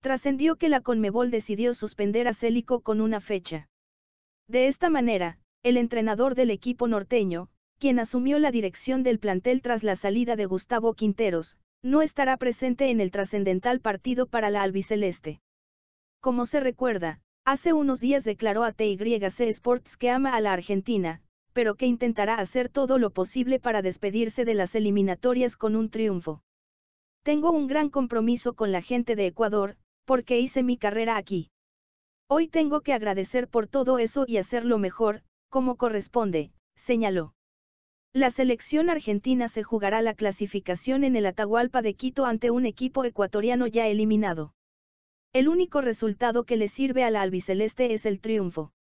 Trascendió que la Conmebol decidió suspender a Célico con una fecha. De esta manera, el entrenador del equipo norteño, quien asumió la dirección del plantel tras la salida de Gustavo Quinteros, no estará presente en el trascendental partido para la albiceleste. Como se recuerda, hace unos días declaró a TYC Sports que ama a la Argentina, pero que intentará hacer todo lo posible para despedirse de las eliminatorias con un triunfo. Tengo un gran compromiso con la gente de Ecuador, porque hice mi carrera aquí. Hoy tengo que agradecer por todo eso y hacerlo mejor, como corresponde, señaló. La selección argentina se jugará la clasificación en el Atahualpa de Quito ante un equipo ecuatoriano ya eliminado. El único resultado que le sirve a la albiceleste es el triunfo.